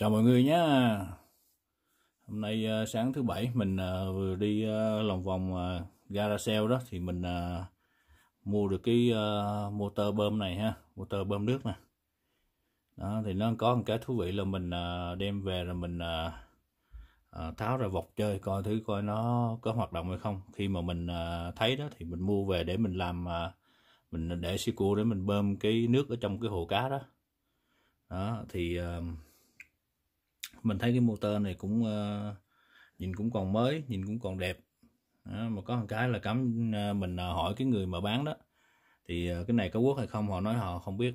chào mọi người nhé hôm nay uh, sáng thứ bảy mình uh, vừa đi uh, lòng vòng gara sale đó thì mình mua được cái motor bơm này ha motor bơm nước nè đó thì nó có một cái thú vị là mình đem về rồi mình tháo ra vọc chơi coi thử coi nó có hoạt động hay không khi mà mình thấy đó thì mình mua về để mình làm mình để xi cua để mình bơm cái nước ở trong cái hồ cá đó đó thì uh, mình thấy cái motor này cũng uh, nhìn cũng còn mới nhìn cũng còn đẹp đó, mà có một cái là cắm ờ, mình ờ, hỏi cái người mà bán đó thì cái này có quốc hay không họ nói họ không biết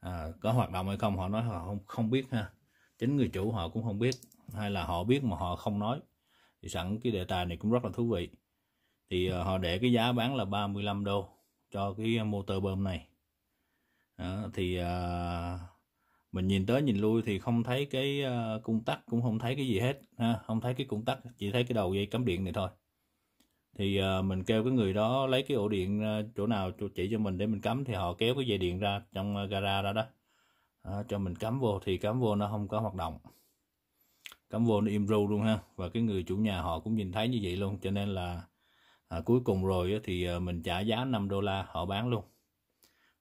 à, có hoạt động hay không họ nói họ không không biết ha chính người chủ họ cũng không biết hay là họ biết mà họ không nói thì sẵn cái đề tài này cũng rất là thú vị thì họ để cái giá bán là 35 đô cho cái motor bơm này đó, thì uh, mình nhìn tới nhìn lui thì không thấy cái ờ, cung tắc cũng không thấy cái gì hết ha không thấy cái cung tắc chỉ thấy cái đầu dây cắm điện này thôi thì ờ, mình kêu cái người đó lấy cái ổ điện ờ, chỗ nào chỉ cho mình để mình cắm thì họ kéo cái dây điện ra trong gara đó đó à, cho mình cắm vô thì cắm vô nó không có hoạt động cắm vô nó im ru luôn ha và cái người chủ nhà họ cũng nhìn thấy như vậy luôn cho nên là à, cuối cùng rồi thì mình trả giá 5 đô la họ bán luôn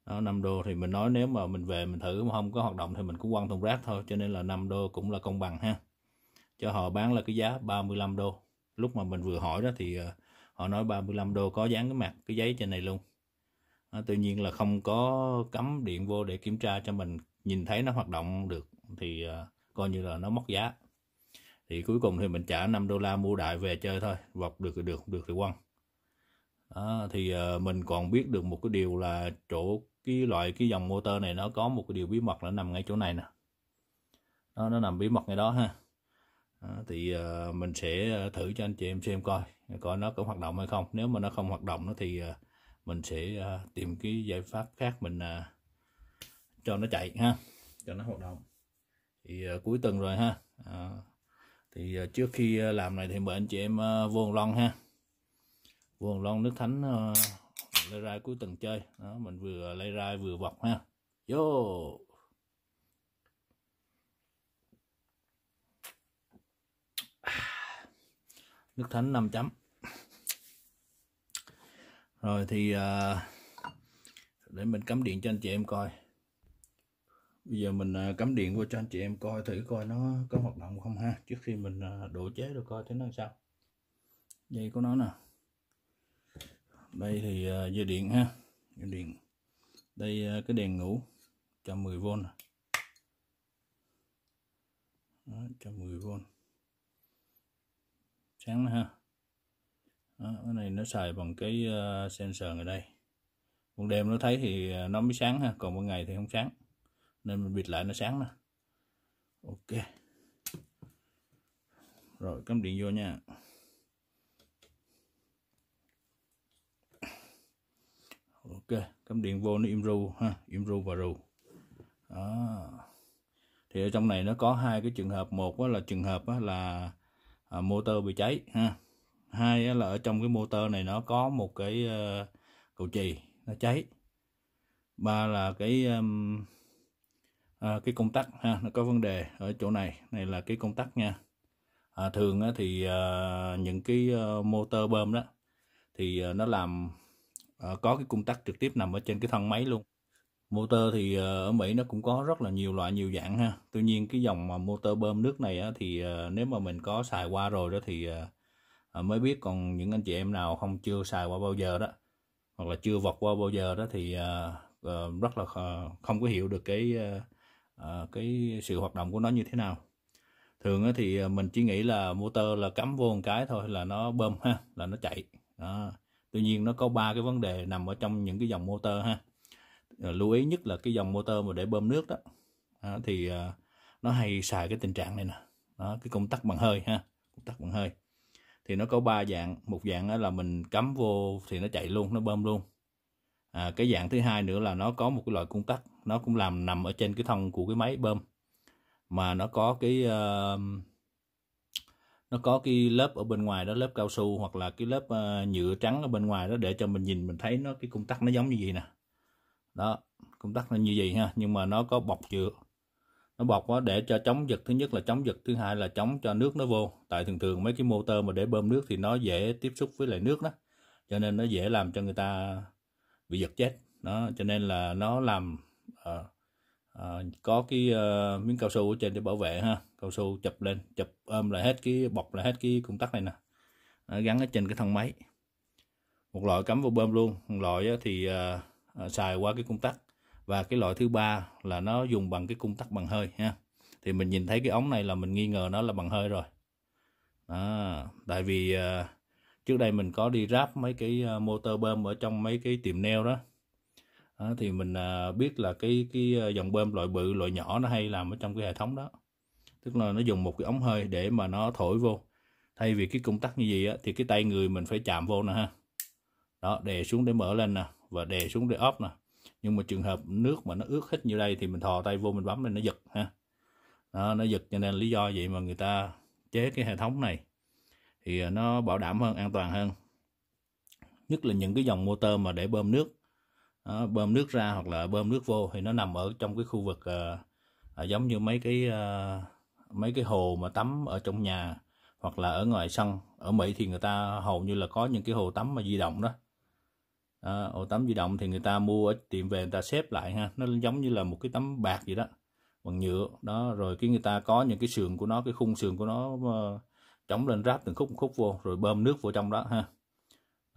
đó, 5 đô thì mình nói nếu mà mình về mình thử mà không có hoạt động thì mình cũng quăng thùng rác thôi cho nên là 5 đô cũng là công bằng ha cho họ bán là cái giá 35 đô lúc mà mình vừa hỏi đó thì ờ, họ nói 35 đô có dán cái mặt cái giấy trên này luôn đó, tuy nhiên là không có cắm điện vô để kiểm tra cho mình nhìn thấy nó hoạt động được thì ờ, coi như là nó mất giá thì cuối cùng thì mình trả 5 đô la mua đại về chơi thôi vọc được thì được không được thì quăng đó, thì ờ, mình còn biết được một cái điều là chỗ cái loại cái dòng motor này nó có một cái điều bí mật là nằm ngay chỗ này nè nó nó nằm bí mật ngay đó ha đó, thì uh, mình sẽ ờ, thử cho anh chị em xem coi coi nó có hoạt động hay không nếu mà nó không hoạt động nó thì uh, mình sẽ uh, tìm cái giải pháp khác mình uh, cho nó chạy ha cho nó hoạt động thì uh, cuối tuần rồi ha uh, thì uh, trước khi làm này thì mời anh chị em uh, vô lon ha vuông lon nước thánh uh, lay ra cuối tuần chơi đó mình vừa lay ra vừa bọc ha vô nước thánh 5 chấm rồi thì à, để mình cắm điện cho anh chị em coi bây giờ mình à, cắm điện vô cho anh chị em coi thử coi nó có hoạt động không ha trước khi mình à, độ chế rồi coi thế nó sao dây của nó nè đây thì à, dây điện ha dây điện đây à, cái đèn ngủ 110V này. Đó, 110V sáng nữa ha Đó, cái này nó xài bằng cái à, sensor ở đây ban đêm nó thấy thì nó mới sáng ha còn ban ngày thì không sáng nên mình bịt lại nó sáng nè ok rồi cắm điện vô nha ok cắm điện vô nó im ru ha im ru và ru đó thì ở trong này nó có hai cái trường hợp một là trường hợp là à, motor bị cháy ha hai là ở trong cái motor này nó có một cái ờ, cầu chì nó cháy ba là cái à, cái công tắc ha nó có vấn đề ở chỗ này này là cái công tắc nha à, thường á, thì à, những cái à, motor bơm đó thì à, nó làm Ờ, có cái công tắc trực tiếp nằm ở trên cái thân máy luôn motor thì ờ, ở Mỹ nó cũng có rất là nhiều loại nhiều dạng ha Tuy nhiên cái dòng mà motor bơm nước này á, thì ờ, nếu mà mình có xài qua rồi đó thì mới biết còn những anh chị em nào không chưa xài qua bao giờ đó hoặc là chưa vọt qua bao giờ đó thì rất là không có hiểu được cái cái sự hoạt động của nó như thế nào thường thì mình chỉ nghĩ là motor là cắm vô một cái thôi là nó bơm ha là nó chạy đó tuy nhiên nó có ba cái vấn đề nằm ở trong những cái dòng motor ha ờ, lưu ý nhất là cái dòng motor mà để bơm nước đó à, thì ờ, nó hay xài cái tình trạng này nè đó, cái công tắc bằng hơi ha công tắc bằng hơi thì nó có ba dạng một dạng là mình cắm vô thì nó chạy luôn nó bơm luôn à, cái dạng thứ hai nữa là nó có một cái loại công tắc nó cũng làm nằm ở trên cái thân của cái máy bơm mà nó có cái uh, nó có cái lớp ở bên ngoài đó lớp cao su hoặc là cái lớp uh, nhựa trắng ở bên ngoài đó để cho mình nhìn mình thấy nó cái công tắc nó giống như gì nè đó công tắc nó như vậy ha nhưng mà nó có bọc nhựa nó bọc quá để cho chống giật thứ nhất là chống giật thứ hai là chống cho nước nó vô tại thường thường mấy cái motor mà để bơm nước thì nó dễ tiếp xúc với lại nước đó cho nên nó dễ làm cho người ta bị giật chết đó cho nên là nó làm uh, à, có cái uh, miếng cao su ở trên để bảo vệ ha cao su chụp lên chụp ôm lại hết cái bọc lại hết cái công tắc này nè à, gắn ở trên cái thân máy một loại cắm vào bơm luôn một loại thì uh, xài qua cái công tắc và cái loại thứ ba là nó dùng bằng cái công tắc bằng hơi ha thì mình nhìn thấy cái ống này là mình nghi ngờ nó là bằng hơi rồi đó, tại vì uh, trước đây mình có đi ráp mấy cái motor bơm ở trong mấy cái tiệm neo đó đó, thì mình à, biết là cái cái ờ, dòng bơm loại bự loại nhỏ nó hay làm ở trong cái hệ thống đó tức là nó dùng một cái ống hơi để mà nó thổi vô thay vì cái công tắc như gì á, thì cái tay người mình phải chạm vô nè ha đó đè xuống để mở lên nè và đè xuống để ốp nè nhưng mà trường hợp nước mà nó ướt hết như đây thì mình thò tay vô mình bấm lên nó giật ha đó, nó giật cho nên lý do vậy mà người ta chế cái hệ thống này thì à, nó bảo đảm hơn an toàn hơn nhất là những cái dòng motor mà để bơm nước đó, bơm nước ra hoặc là bơm nước vô thì nó nằm ở trong cái khu vực uh, giống như mấy cái uh, mấy cái hồ mà tắm ở trong nhà hoặc là ở ngoài sân ở Mỹ thì người ta hầu như là có những cái hồ tắm mà di động đó à, hồ tắm di động thì người ta mua ở tiệm về người ta xếp lại ha nó giống như là một cái tấm bạc vậy đó bằng nhựa đó rồi cái người ta có những cái sườn của nó cái khung sườn của nó uh, chống lên ráp từng khúc từng khúc vô rồi bơm nước vô trong đó ha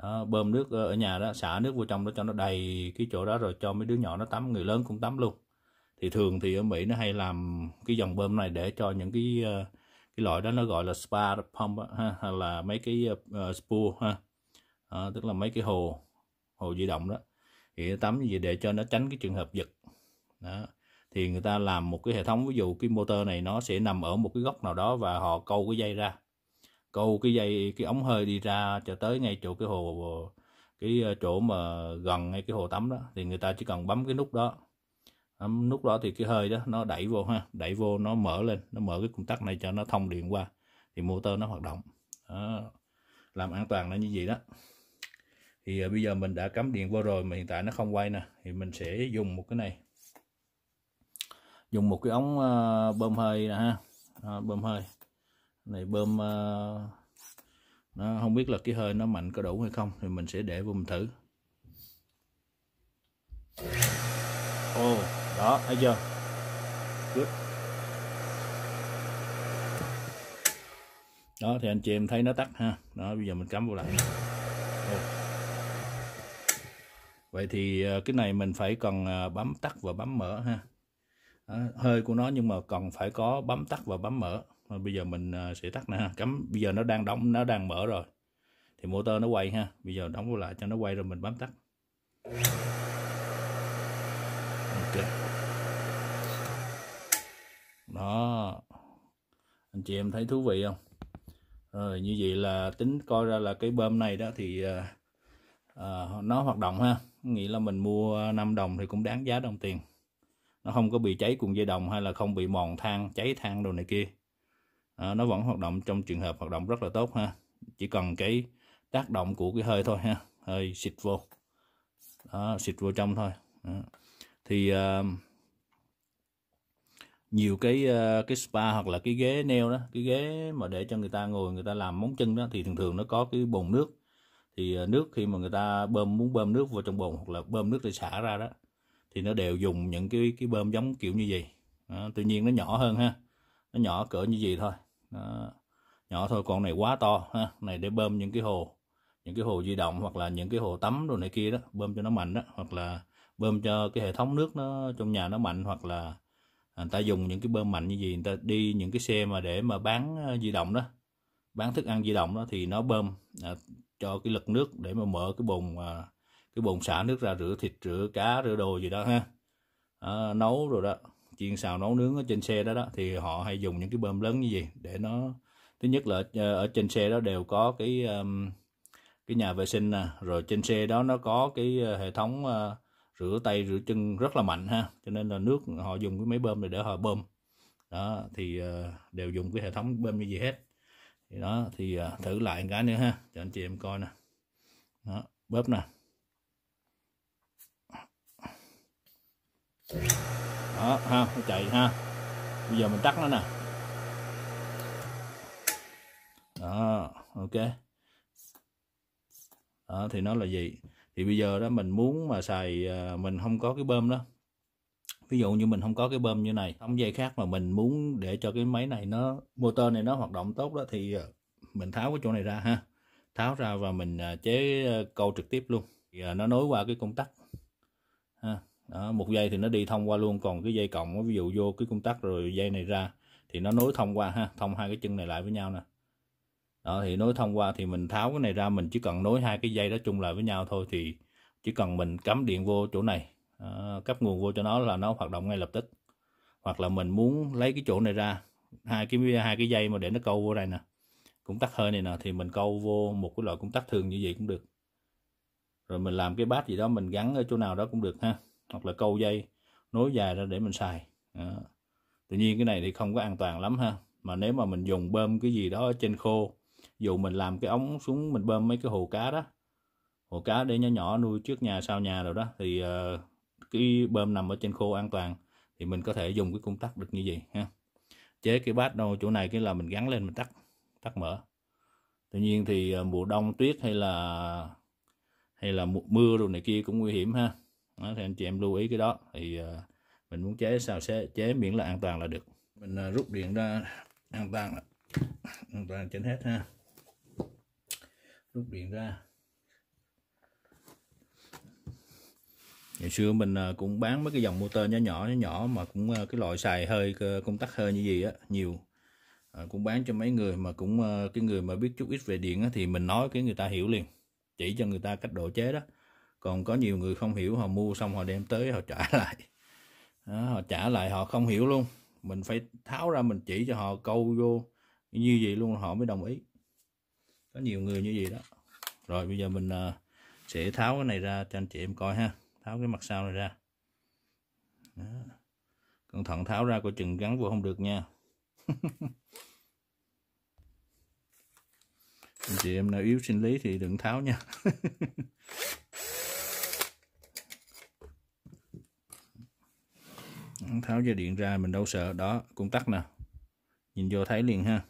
đó, bơm nước ờ, ở nhà đó xả nước vô trong đó cho nó đầy cái chỗ đó rồi cho mấy đứa nhỏ nó tắm người lớn cũng tắm luôn thì thường thì ở Mỹ nó hay làm cái dòng bơm này để cho những cái ờ, cái loại đó nó gọi là spa pump ha, hay là mấy cái uh, spool ha à, tức là mấy cái hồ hồ di động đó thì tắm gì để cho nó tránh cái trường hợp giật đó thì người ta làm một cái hệ thống ví dụ cái motor này nó sẽ nằm ở một cái góc nào đó và họ câu cái dây ra câu cái dây cái ống hơi đi ra cho tới ngay chỗ cái hồ cái ờ, chỗ mà gần ngay cái hồ tắm đó thì người ta chỉ cần bấm cái nút đó bấm nút đó thì cái hơi đó nó đẩy vô ha đẩy vô nó mở lên nó mở cái công tắc này cho nó thông điện qua thì motor nó hoạt động đó. làm an toàn nó như vậy đó thì uh, bây giờ mình đã cắm điện vô rồi mà hiện tại nó không quay nè thì mình sẽ dùng một cái này dùng một cái ống uh, bơm hơi nè ha à, bơm hơi này bơm ờ, nó không biết là cái hơi nó mạnh có đủ hay không thì mình sẽ để vô mình thử ồ oh, đó thấy chưa Good. đó thì anh chị em thấy nó tắt ha đó bây giờ mình cắm vô lại oh. vậy thì ờ, cái này mình phải cần ờ, bấm tắt và bấm mở ha đó, hơi của nó nhưng mà cần phải có bấm tắt và bấm mở bây giờ mình à, sẽ tắt nè cắm bây giờ nó đang đóng nó đang mở rồi thì motor nó quay ha bây giờ đóng lại cho nó quay rồi mình bấm tắt ok đó anh chị em thấy thú vị không rồi như vậy là tính coi ra là cái bơm này đó thì à, à nó hoạt động ha nghĩa là mình mua 5 đồng thì cũng đáng giá đồng tiền nó không có bị cháy cùng dây đồng hay là không bị mòn than cháy than đồ này kia à, nó vẫn hoạt động trong trường hợp hoạt động rất là tốt ha chỉ cần cái tác động của cái hơi thôi ha hơi xịt vô đó, xịt vô trong thôi đó. thì uh, nhiều cái ờ, cái spa hoặc là cái ghế neo đó cái ghế mà để cho người ta ngồi người ta làm móng chân đó thì thường thường nó có cái bồn nước thì nước khi mà người ta bơm muốn bơm nước vào trong bồn hoặc là bơm nước để xả ra đó thì nó đều dùng những cái cái bơm giống kiểu như vậy đó, tuy nhiên nó nhỏ hơn ha nó nhỏ cỡ như gì thôi đó. nhỏ thôi con này quá to ha này để bơm những cái hồ những cái hồ di động hoặc là những cái hồ tắm đồ này kia đó bơm cho nó mạnh đó hoặc là bơm cho cái hệ thống nước nó trong nhà nó mạnh hoặc là à, người ta dùng những cái bơm mạnh như gì người ta đi những cái xe mà để mà bán à, di động đó bán thức ăn di động đó thì nó bơm à, cho cái lực nước để mà mở cái bồn à, cái bồn xả nước ra rửa thịt rửa cá rửa đồ gì đó ha à, nấu rồi đó chiên xào nấu nướng ở trên xe đó đó thì họ hay dùng những cái bơm lớn như vậy để nó thứ nhất là ờ, ở trên xe đó đều có cái cái nhà vệ sinh nè rồi trên xe đó nó có cái ờ, hệ thống ờ, rửa tay rửa chân rất là mạnh ha cho nên là nước họ dùng cái máy bơm này để họ bơm đó thì đều dùng cái hệ thống bơm như vậy hết thì đó thì thử lại một cái nữa ha cho anh chị em coi nè đó bơm nè đó ha nó chạy ha bây giờ mình tắt nó nè đó ok đó thì nó là gì thì bây giờ đó mình muốn mà xài à, mình không có cái bơm đó ví dụ như mình không có cái bơm như này không dây khác mà mình muốn để cho cái máy này nó motor này nó hoạt động tốt đó thì à, mình tháo cái chỗ này ra ha tháo ra và mình à, chế câu trực tiếp luôn thì nó nối qua cái công tắc ha đó, một dây thì nó đi thông qua luôn còn cái dây cộng ví dụ vô cái công tắc rồi dây này ra thì nó nối thông qua ha thông hai cái chân này lại với nhau nè đó thì nối thông qua thì mình tháo cái này ra mình chỉ cần nối hai cái dây đó chung lại với nhau thôi thì chỉ cần mình cắm điện vô chỗ này uh, cấp nguồn vô cho nó là nó hoạt động ngay lập tức hoặc là mình muốn lấy cái chỗ này ra hai cái hai cái dây mà để nó câu vô đây nè cũng tắt hơi này nè thì mình câu vô một cái loại cũng tắt thường như vậy cũng được rồi mình làm cái bát gì đó mình gắn ở chỗ nào đó cũng được ha hoặc là câu dây nối dài ra để mình xài đó. tự nhiên cái này thì không có an toàn lắm ha mà nếu mà mình dùng bơm cái gì đó ở trên khô dù mình làm cái ống xuống mình bơm mấy cái hồ cá đó hồ cá để nhỏ nhỏ nuôi trước nhà sau nhà rồi đó thì uh, cái bơm nằm ở trên khô an toàn thì mình có thể dùng cái công tắc được như vậy ha chế cái bát đâu chỗ này cái là mình gắn lên mình tắt tắt mở tự nhiên thì ờ, mùa đông tuyết hay là hay là mùa mưa rồi này kia cũng nguy hiểm ha đó, thì anh chị em lưu ý cái đó thì uh, mình muốn chế sao sẽ chế miễn là an toàn là được mình uh, rút điện ra an toàn là an toàn trên hết ha rút điện ra ngày xưa mình ờ, cũng bán mấy cái dòng motor nhỏ nhỏ nhỏ nhỏ mà cũng cái loại xài hơi công tắc hơi như gì á nhiều à, cũng bán cho mấy người mà cũng cái người mà biết chút ít về điện á, thì mình nói cái người ta hiểu liền chỉ cho người ta cách độ chế đó còn có nhiều người không hiểu họ mua xong họ đem tới họ trả lại đó, họ trả lại họ không hiểu luôn mình phải tháo ra mình chỉ cho họ câu vô như vậy luôn họ mới đồng ý có nhiều người như vậy đó rồi bây giờ mình à, sẽ tháo cái này ra cho anh chị em coi ha tháo cái mặt sau này ra đó. cẩn thận tháo ra coi chừng gắn vô không được nha anh chị em nào yếu sinh lý thì đừng tháo nha tháo dây điện ra mình đâu sợ đó cũng tắt nè nhìn vô thấy liền ha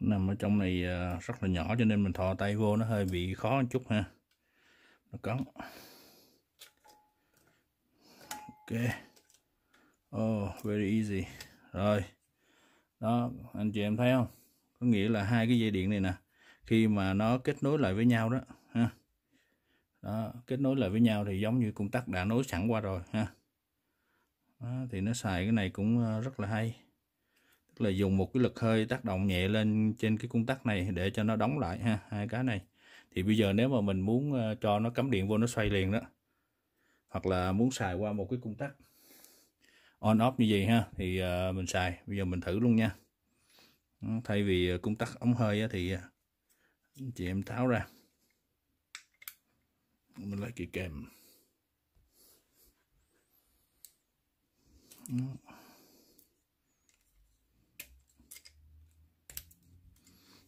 nằm ở trong này à, rất là nhỏ cho nên mình thò tay vô nó hơi bị khó một chút ha nó cắn ok oh very easy rồi đó anh chị em thấy không có nghĩa là hai cái dây điện này nè khi mà nó kết nối lại với nhau đó ha đó, kết nối lại với nhau thì giống như công tắc đã nối sẵn qua rồi ha đó, thì nó xài cái này cũng ờ, rất là hay tức là dùng một cái lực hơi tác động nhẹ lên trên cái công tắc này để cho nó đóng lại ha hai cái này thì bây giờ nếu mà mình muốn ờ, cho nó cắm điện vô nó xoay liền đó hoặc là muốn xài qua một cái công tắc on off như vậy ha thì ờ, mình xài bây giờ mình thử luôn nha thay vì ờ, công tắc ống hơi thì ờ, chị em tháo ra mình lấy cái kèm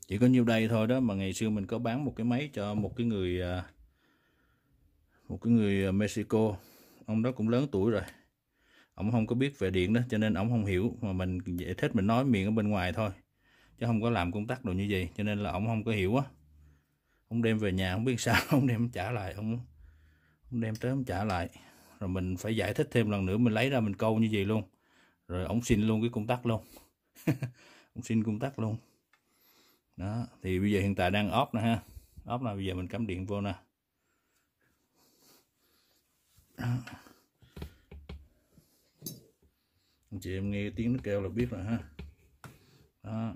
chỉ có nhiêu đây thôi đó mà ngày xưa mình có bán một cái máy cho một cái người ờ, một cái người Mexico ông đó cũng lớn tuổi rồi ông không có biết về điện đó cho nên ông không hiểu mà mình giải thích mình nói miệng ở bên ngoài thôi chứ không có làm công tắc đồ như gì cho nên là ông không có hiểu á ông đem về nhà không biết sao ông đem trả lại ông ông đem tới ông trả lại rồi mình phải giải thích thêm lần nữa mình lấy ra mình câu như vậy luôn rồi ông xin luôn cái công tắc luôn ông xin công tắc luôn đó thì bây giờ hiện tại đang off nè ha off là bây giờ mình cắm điện vô nè anh chị em nghe tiếng nó kêu là biết rồi ha đó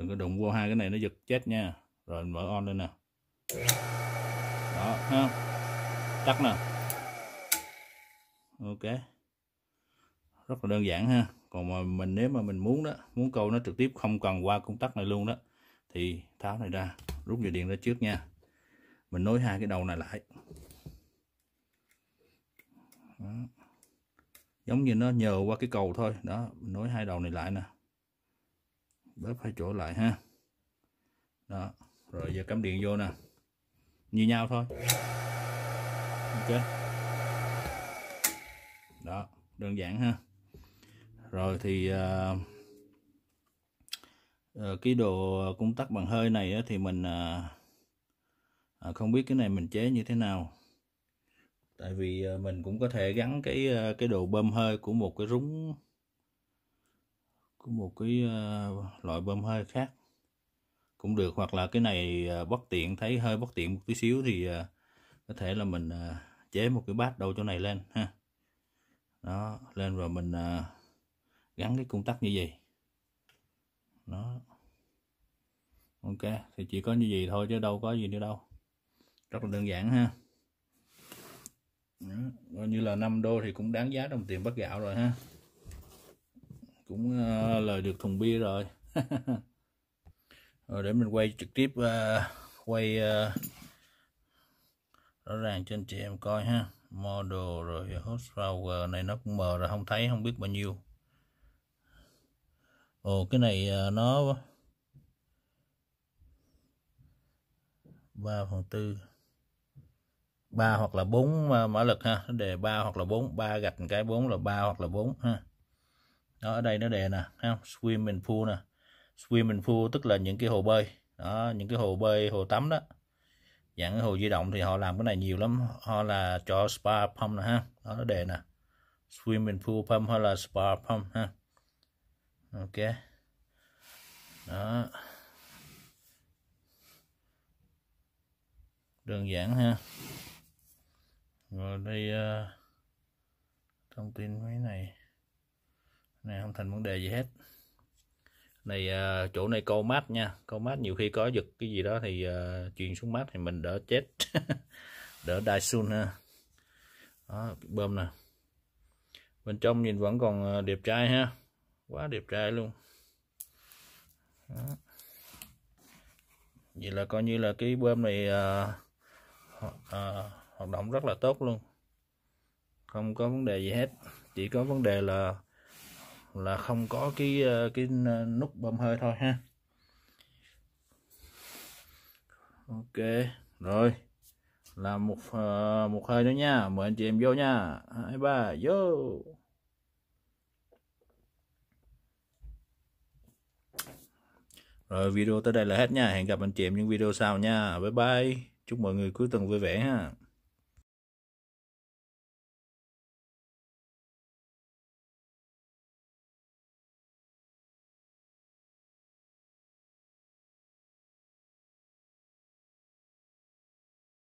đừng có đụng vô hai cái này nó giật chết nha rồi mở on lên nè đó thấy tắt nè ok rất là đơn giản ha còn mà mình nếu mà mình muốn đó muốn câu nó trực tiếp không cần qua công tắc này luôn đó thì tháo này ra rút dây điện ra trước nha mình nối hai cái đầu này lại đó. giống như nó nhờ qua cái cầu thôi đó mình nối hai đầu này lại nè bớt hai chỗ lại ha đó rồi giờ cắm điện vô nè như nhau thôi ok đó đơn giản ha rồi thì uh, uh, cái đồ công tắc bằng hơi này thì mình uh, không biết cái này mình chế như thế nào tại vì mình cũng có thể gắn cái cái đồ bơm hơi của một cái rúng có một cái ờ, loại bơm hơi khác cũng được hoặc là cái này ờ, bất tiện thấy hơi bất tiện một tí xíu thì ờ, có thể là mình chế một cái bát đầu chỗ này lên ha đó lên rồi mình gắn cái công tắc như vậy nó ok thì chỉ có như vậy thôi chứ đâu có gì nữa đâu rất là đơn giản ha coi như là 5 đô thì cũng đáng giá đồng tiền bát gạo rồi ha cũng uh, lời được thùng bia rồi rồi để mình quay trực tiếp uh, quay uh, rõ ràng cho anh chị em coi ha model rồi horsepower này nó cũng mờ rồi không thấy không biết bao nhiêu ồ cái này uh, nó ba phần tư ba hoặc là 4 mã lực ha đề ba hoặc là bốn ba gạch cái bốn là ba hoặc là bốn ha đó ở đây nó đề nè không swim and pool nè swim and pool tức là những cái hồ bơi đó những cái hồ bơi hồ tắm đó dạng cái hồ di động thì họ làm cái này nhiều lắm họ là cho spa pump nè ha đó nó đề nè swim and pool pump hay là spa pump ha ok đó đơn giản ha rồi đây uh, ờ, thông tin mấy này này không thành vấn đề gì hết này uh, chỗ này câu mát nha câu mát nhiều khi có giật cái gì đó thì uh, truyền xuống mát thì mình đỡ chết đỡ đai sun ha đó, bơm nè bên trong nhìn vẫn còn à, đẹp trai ha quá đẹp trai luôn đó. vậy là coi như là cái bơm này uh, uh, hoạt động rất là tốt luôn không có vấn đề gì hết chỉ có vấn đề là là không có cái ờ, cái ờ, nút bơm hơi thôi ha ok rồi là một ờ, một hơi nữa nha mời anh chị em vô nha hai ba vô rồi video tới đây là hết nha hẹn gặp anh chị em những video sau nha bye bye chúc mọi người cuối tuần vui vẻ ha